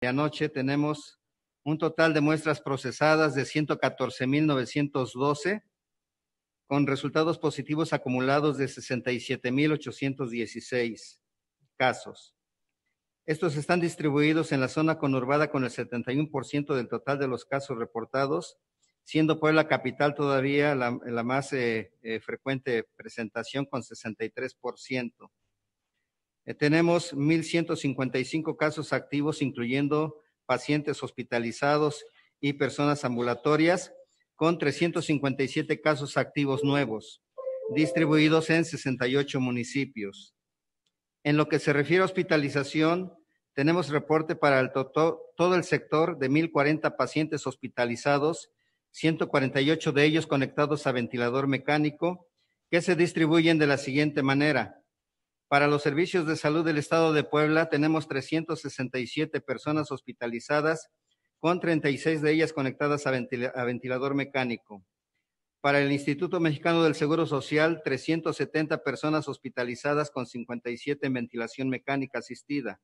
de anoche tenemos un total de muestras procesadas de 114.912 con resultados positivos acumulados de 67.816 casos. Estos están distribuidos en la zona conurbada con el 71% del total de los casos reportados, siendo la capital todavía la, más eh, eh, frecuente presentación con 63%. Eh, tenemos 1.155 casos activos, incluyendo pacientes hospitalizados y personas ambulatorias, con 357 casos activos nuevos, distribuidos en 68 municipios. En lo que se refiere a hospitalización, tenemos reporte para todo el sector de 1.040 pacientes hospitalizados, 148 de ellos conectados a ventilador mecánico, que se distribuyen de la siguiente manera. Para los servicios de salud del Estado de Puebla tenemos 367 personas hospitalizadas, con 36 de ellas conectadas a, ventilador mecánico. Para el Instituto Mexicano del Seguro Social, 370 personas hospitalizadas con 57 en ventilación mecánica asistida.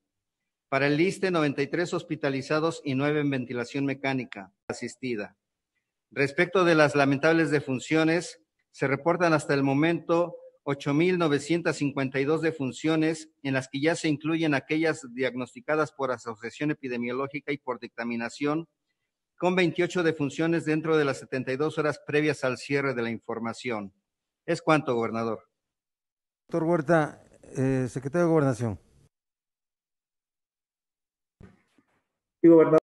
Para el Iste 93 hospitalizados y 9 en ventilación mecánica asistida. Respecto de las lamentables defunciones, se reportan hasta el momento 8.952 defunciones, en las que ya se incluyen aquellas diagnosticadas por asociación epidemiológica y por dictaminación, con 28 defunciones dentro de las 72 horas previas al cierre de la información. Es cuánto, gobernador. Doctor Huerta, eh, secretario de Gobernación. gobernador.